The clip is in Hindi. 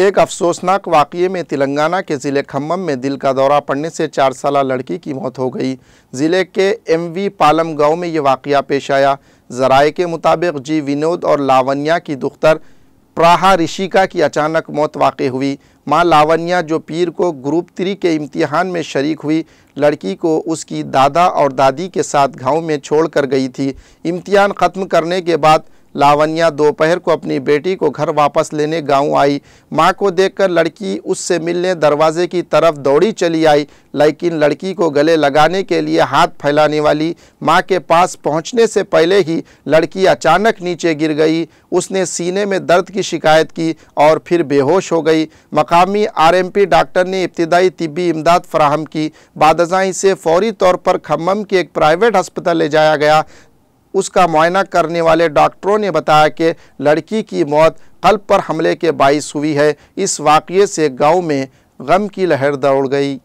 एक अफसोसनाक वाक़े में तेलंगाना के ज़िले खम्भम में दिल का दौरा पड़ने से चार साल लड़की की मौत हो गई ज़िले के एमवी पालम गांव में ये वाक़ पेश आया ज़राए के मुताबिक जी विनोद और लावनिया की दुख्तर प्राहा ऋषिका की अचानक मौत वाक़ हुई मां लावनिया जो पीर को ग्रुप थ्री के इम्तिहान में शरीक हुई लड़की को उसकी दादा और दादी के साथ गाँव में कर गई थी इम्तिहान ख़त्म करने के बाद लावनिया दोपहर को अपनी बेटी को घर वापस लेने गांव आई मां को देखकर लड़की उससे मिलने दरवाजे की तरफ दौड़ी चली आई लेकिन लड़की को गले लगाने के लिए हाथ फैलाने वाली मां के पास पहुंचने से पहले ही लड़की अचानक नीचे गिर गई उसने सीने में दर्द की शिकायत की और फिर बेहोश हो गई मकामी आरएमपी डॉक्टर ने इब्तदाई तबी इमदाद फ्राहम की बादजाई से फौरी तौर पर खम्भम के एक प्राइवेट हस्पताल ले जाया गया उसका मुआयना करने वाले डॉक्टरों ने बताया कि लड़की की मौत कल्ब पर हमले के बायस हुई है इस वाक़े से गांव में गम की लहर दौड़ गई